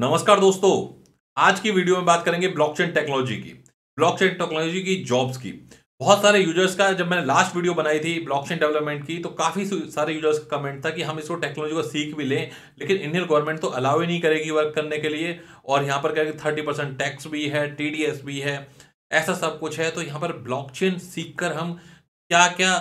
नमस्कार दोस्तों आज की वीडियो में बात करेंगे ब्लॉकचेन टेक्नोलॉजी की ब्लॉकचेन टेक्नोलॉजी की जॉब्स की बहुत सारे यूजर्स का जब मैंने लास्ट वीडियो बनाई थी ब्लॉकचेन डेवलपमेंट की तो काफ़ी सारे यूजर्स का कमेंट था कि हम इसको टेक्नोलॉजी को सीख भी लें लेकिन इंडियन गवर्नमेंट तो अलाउ ही नहीं करेगी वर्क करने के लिए और यहाँ पर कहेगी थर्टी परसेंट टैक्स भी है टी भी है ऐसा सब कुछ है तो यहाँ पर ब्लॉकचेन सीख कर हम क्या क्या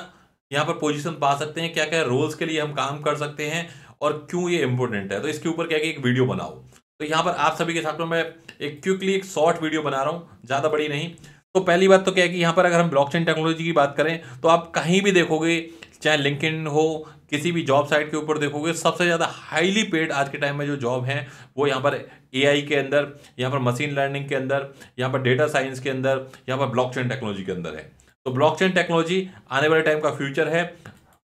यहाँ पर पोजिशन पा सकते हैं क्या क्या रोल्स के लिए हम काम कर सकते हैं और क्यों ये इंपॉर्टेंट है तो इसके ऊपर क्या कि एक वीडियो बनाओ तो यहाँ पर आप सभी के साथ में मैं एक क्विकली एक शॉर्ट वीडियो बना रहा हूँ ज़्यादा बड़ी नहीं तो पहली बात तो क्या है कि यहाँ पर अगर हम ब्लॉकचेन टेक्नोलॉजी की बात करें तो आप कहीं भी देखोगे चाहे लिंकड हो किसी भी जॉब साइट के ऊपर देखोगे सबसे ज़्यादा हाईली पेड आज के टाइम में जो जॉब हैं वो यहाँ पर ए के अंदर यहाँ पर मशीन लर्निंग के अंदर यहाँ पर डेटा साइंस के अंदर यहाँ पर ब्लॉक टेक्नोलॉजी के अंदर है तो ब्लॉक टेक्नोलॉजी आने वाले टाइम का फ्यूचर है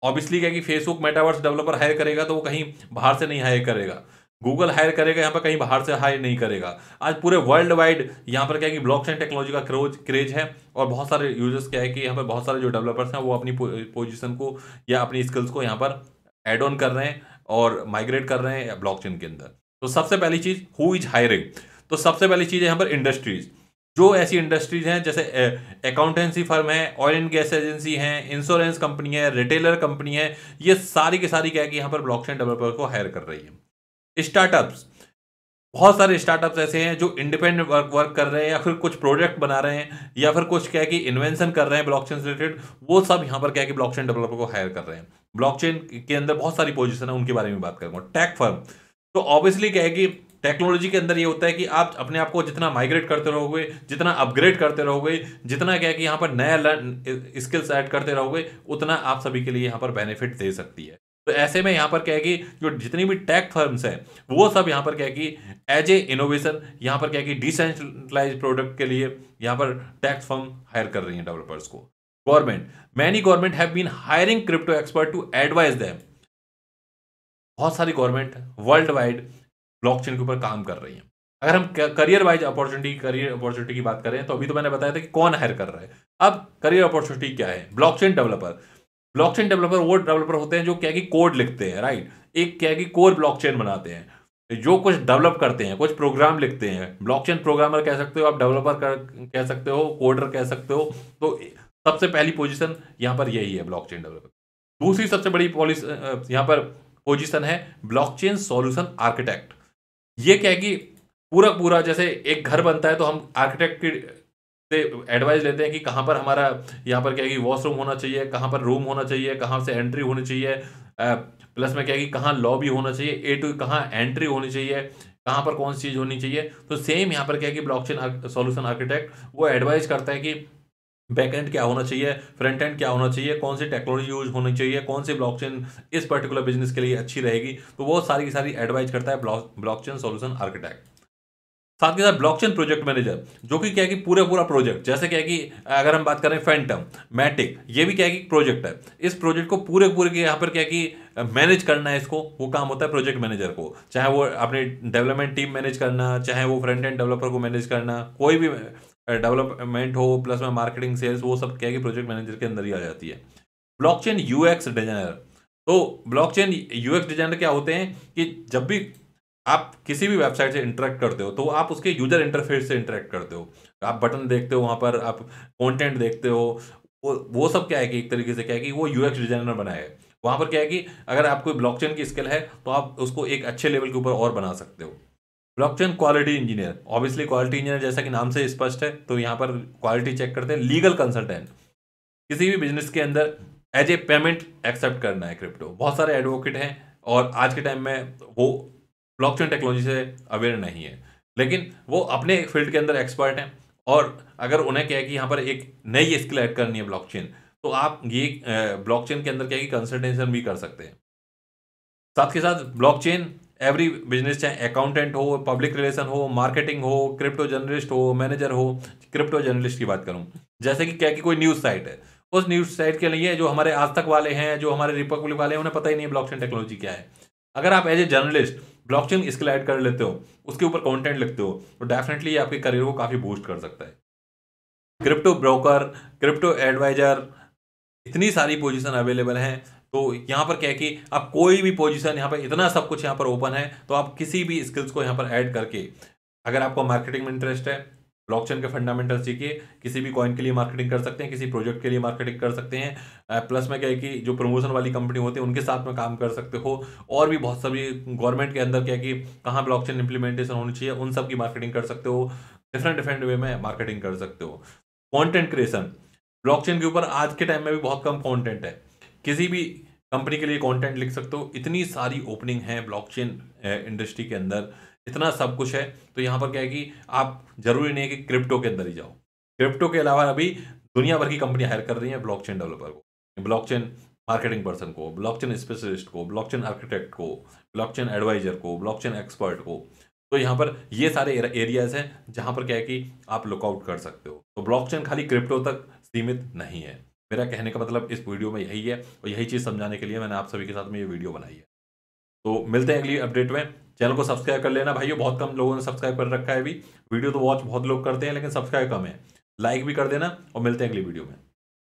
ऑब्वियसली क्या कि फेसबुक मेटावर्स डेवलपर हायर करेगा तो वो कहीं बाहर से नहीं हायर करेगा गूगल हायर करेगा यहाँ पर कहीं बाहर से हायर नहीं करेगा आज पूरे वर्ल्ड वाइड यहाँ पर क्या है कि ब्लॉक चेन टेक्नोलॉजी का क्रोज क्रेज है और बहुत सारे यूजर्स क्या है कि यहाँ पर बहुत सारे जो डेवलपर्स हैं वो अपनी पोजिशन को या अपनी स्किल्स को यहाँ पर एड ऑन कर रहे हैं और माइग्रेट कर रहे हैं ब्लॉक चेन के अंदर तो सबसे पहली चीज़ हु इज हायरिंग तो सबसे पहली चीज़ है यहाँ पर इंडस्ट्रीज़ जो ऐसी इंडस्ट्रीज हैं जैसे अकाउंटेंसी फर्म है ऑयल एंड गैस एजेंसी हैं इंश्योरेंस कंपनी है रिटेलर कंपनी है ये सारी की सारी क्या है कि यहाँ पर चेन डेवलपर को हायर कर रही है स्टार्टअप्स बहुत सारे स्टार्टअप्स ऐसे हैं जो इंडिपेंडेंट वर्क वर्क कर रहे हैं या फिर कुछ प्रोजेक्ट बना रहे हैं या फिर कुछ क्या है कि इन्वेंशन कर रहे हैं ब्लॉकचेन रिलेटेड वो सब यहाँ पर क्या है कि ब्लॉकचेन डेवलपर को हायर कर रहे हैं ब्लॉकचेन के अंदर बहुत सारी पोजिशन है उनके बारे में बात करूँगा टेक फर्म तो ऑब्वियसली क्या है कि टेक्नोलॉजी के अंदर ये होता है कि आप अपने आप को जितना माइग्रेट करते रहोगे जितना अपग्रेड करते रहोगे जितना क्या है कि यहाँ पर नया लर्न स्किल्स ऐड करते रहोगे उतना आप सभी के लिए यहाँ पर बेनिफिट दे सकती है तो ऐसे में यहाँ पर क्या कि जो जितनी भी टेक फर्म्स हैं वो सब यहाँ पर क्या कि एज ए इनोवेशन यहाँ पर क्या डिसेंट्रलाइज प्रोडक्ट के लिए यहाँ पर टैक्स फर्म हायर कर रही है डेवलपर्स को government many government have been hiring crypto expert to advise them बहुत सारी गवर्नमेंट वर्ल्ड वाइड ब्लॉकचेन के ऊपर काम कर रही है अगर हम career wise opportunity career opportunity की बात करें तो अभी तो मैंने बताया था कि कौन हायर कर रहा है अब करियर अपॉर्चुनिटी क्या है ब्लॉकचेन डेवलपर ब्लॉकचेन डेवलपर वो डेवलपर होते हैं जो क्या कि कोड लिखते हैं राइट एक क्या कि कोर ब्लॉकचेन बनाते हैं जो कुछ डेवलप करते हैं कुछ प्रोग्राम लिखते हैं ब्लॉकचेन प्रोग्रामर कह सकते हो आप डेवलपर कह सकते हो कोडर कह सकते हो तो सबसे पहली पोजीशन यहाँ पर यही है ब्लॉकचेन डेवलपर दूसरी सबसे बड़ी पॉलिस यहाँ पर पोजीशन है ब्लॉकचेन सॉल्यूशन आर्किटेक्ट ये क्या है कि पूरा पूरा जैसे एक घर बनता है तो हम आर्किटेक्ट की से एडवाइस लेते हैं कि कहाँ पर हमारा यहाँ पर क्या है कि वॉशरूम होना चाहिए कहाँ पर रूम होना चाहिए कहाँ से एंट्री होनी चाहिए प्लस में क्या है कि कहाँ लॉबी होना चाहिए ए टू कहाँ एंट्री होनी चाहिए कहाँ पर कौन सी चीज़ होनी चाहिए तो सेम यहाँ पर क्या है कि ब्लॉकचेन सॉल्यूशन आर्किटेक्ट वो एडवाइस करता है कि बैक एंड क्या होना चाहिए फ्रंट एंड क्या होना चाहिए कौन सी टेक्नोलॉजी यूज होनी चाहिए कौन सी ब्लॉकचेन इस पर्टिकुलर बिजनेस के लिए अच्छी रहेगी तो वो सारी की सारी एडवाइस करता है ब्लॉक ब्लॉकचेन सॉल्यूशन आर्किटेक्ट साथ के साथ ब्लॉकचेन प्रोजेक्ट मैनेजर जो कि क्या है कि पूरा पूरा प्रोजेक्ट जैसे क्या है कि अगर हम बात करें फैंटम मैटिक ये भी क्या है कि प्रोजेक्ट है इस प्रोजेक्ट को पूरे पूरे के यहाँ पर क्या है कि मैनेज करना है इसको वो काम होता है प्रोजेक्ट मैनेजर को चाहे वो अपनी डेवलपमेंट टीम मैनेज करना चाहे वो फ्रंट एंड डेवलपर को मैनेज करना कोई भी डेवलपमेंट हो प्लस में मार्केटिंग सेल्स वो सब क्या है कि प्रोजेक्ट मैनेजर के अंदर ही आ जाती है ब्लॉकचेन यूएक्स डिजाइनर तो ब्लॉकचेन यूएक्स डिजाइनर क्या होते हैं कि जब भी आप किसी भी वेबसाइट से इंटरेक्ट करते हो तो आप उसके यूजर इंटरफेस से इंटरेक्ट करते हो आप बटन देखते हो वहाँ पर आप कॉन्टेंट देखते हो वो वो सब क्या है कि एक तरीके से क्या है कि वो यूएक्स डिजाइनर बनाए वहाँ पर क्या है कि अगर आपको ब्लॉकचेन की स्किल है तो आप उसको एक अच्छे लेवल के ऊपर और बना सकते हो blockchain quality engineer obviously quality engineer जैसा कि नाम से स्पष्ट है तो यहाँ पर क्वालिटी चेक करते हैं लीगल कंसल्टेंट किसी भी बिजनेस के अंदर एज ए पेमेंट एक्सेप्ट करना है क्रिप्टो बहुत सारे एडवोकेट हैं और आज के टाइम में वो ब्लॉकचेन टेक्नोलॉजी से अवेयर नहीं है लेकिन वो अपने फील्ड के अंदर एक्सपर्ट हैं और अगर उन्हें क्या है कि यहाँ पर एक नई स्किल ऐड करनी है ब्लॉकचेन तो आप ये ब्लॉकचेन के अंदर क्या है कि कंसल्टेशन भी कर सकते हैं साथ के साथ ब्लॉकचेन एवरी बिजनेस चाहे अकाउंटेंट हो पब्लिक रिलेशन हो मार्केटिंग हो क्रिप्टो जर्नलिस्ट हो मैनेजर हो क्रिप्टो जर्नलिस्ट की बात करूँ जैसे कि क्या कि कोई न्यूज़ साइट है उस न्यूज़ साइट के लिए जो हमारे आज तक वाले हैं जो हमारे रिपब्लिक वाले हैं उन्हें पता ही नहीं है ब्लॉकचेन टेक्नोलॉजी क्या है अगर आप as a journalist blockchain skill add कर लेते हो उसके ऊपर कंटेंट लिखते हो तो डेफिनेटली आपके करियर को काफ़ी बूस्ट कर सकता है क्रिप्टो ब्रोकर क्रिप्टो एडवाइजर इतनी सारी पोजीशन अवेलेबल हैं तो यहाँ पर क्या है कि आप कोई भी पोजीशन यहाँ पर इतना सब कुछ यहाँ पर ओपन है तो आप किसी भी स्किल्स को यहाँ पर ऐड करके अगर आपको मार्केटिंग में इंटरेस्ट है ब्लॉकचेन के फंडामेंटल सीखिए किसी भी कॉइन के लिए मार्केटिंग कर सकते हैं किसी प्रोजेक्ट के लिए मार्केटिंग कर सकते हैं प्लस में क्या है कि जो प्रमोशन वाली कंपनी होती है उनके साथ में काम कर सकते हो और भी बहुत सभी गवर्नमेंट के अंदर क्या है कि कहाँ चेन इंप्लीमेंटेशन होनी चाहिए उन सब की मार्केटिंग कर सकते हो डिफरेंट डिफरेंट वे में मार्केटिंग कर सकते हो कॉन्टेंट क्रिएशन ब्लॉकचेन के ऊपर आज के टाइम में भी बहुत कम कंटेंट है किसी भी कंपनी के लिए कंटेंट लिख सकते हो इतनी सारी ओपनिंग है ब्लॉकचेन इंडस्ट्री के अंदर इतना सब कुछ है तो यहाँ पर क्या है कि आप जरूरी नहीं है कि क्रिप्टो के अंदर ही जाओ क्रिप्टो के अलावा अभी दुनिया भर की कंपनी हायर कर रही है ब्लॉकचेन डेवलपर को ब्लॉकचेन मार्केटिंग पर्सन को ब्लॉकचेन स्पेशलिस्ट को ब्लॉकचेन आर्किटेक्ट को ब्लॉकचेन एडवाइजर को ब्लॉकचेन एक्सपर्ट को तो यहाँ पर ये सारे एरियाज हैं जहाँ पर क्या है कि आप लुकआउट कर सकते हो तो ब्लॉकचेन खाली क्रिप्टो तक सीमित नहीं है मेरा कहने का मतलब इस वीडियो में यही है और यही चीज़ समझाने के लिए मैंने आप सभी के साथ में ये वीडियो बनाई है तो मिलते हैं अगली अपडेट में चैनल को सब्सक्राइब कर लेना भाइयों बहुत कम लोगों ने सब्सक्राइब कर रखा है अभी वीडियो तो वॉच बहुत लोग करते हैं लेकिन सब्सक्राइब कम है लाइक भी कर देना और मिलते हैं अगली वीडियो में